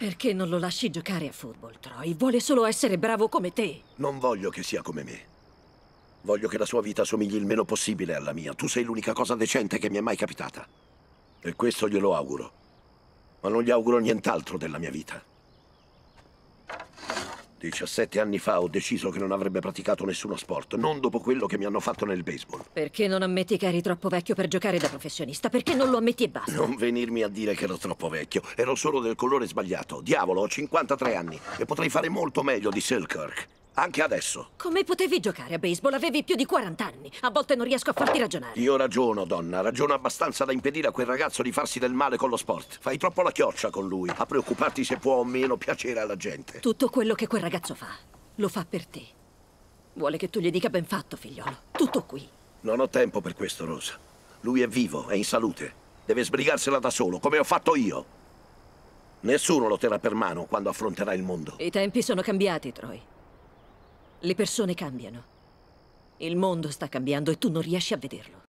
Perché non lo lasci giocare a football, Troy? Vuole solo essere bravo come te. Non voglio che sia come me. Voglio che la sua vita somigli il meno possibile alla mia. Tu sei l'unica cosa decente che mi è mai capitata. E questo glielo auguro. Ma non gli auguro nient'altro della mia vita. 17 anni fa ho deciso che non avrebbe praticato nessuno sport, non dopo quello che mi hanno fatto nel baseball. Perché non ammetti che eri troppo vecchio per giocare da professionista? Perché non lo ammetti e basta? Non venirmi a dire che ero troppo vecchio, ero solo del colore sbagliato. Diavolo, ho 53 anni e potrei fare molto meglio di Selkirk. Anche adesso. Come potevi giocare a baseball? Avevi più di 40 anni. A volte non riesco a farti ragionare. Io ragiono, donna. Ragiono abbastanza da impedire a quel ragazzo di farsi del male con lo sport. Fai troppo la chioccia con lui, a preoccuparti se può o meno piacere alla gente. Tutto quello che quel ragazzo fa, lo fa per te. Vuole che tu gli dica ben fatto, figliolo. Tutto qui. Non ho tempo per questo, Rosa. Lui è vivo, è in salute. Deve sbrigarsela da solo, come ho fatto io. Nessuno lo terrà per mano quando affronterà il mondo. I tempi sono cambiati, Troy. Le persone cambiano. Il mondo sta cambiando e tu non riesci a vederlo.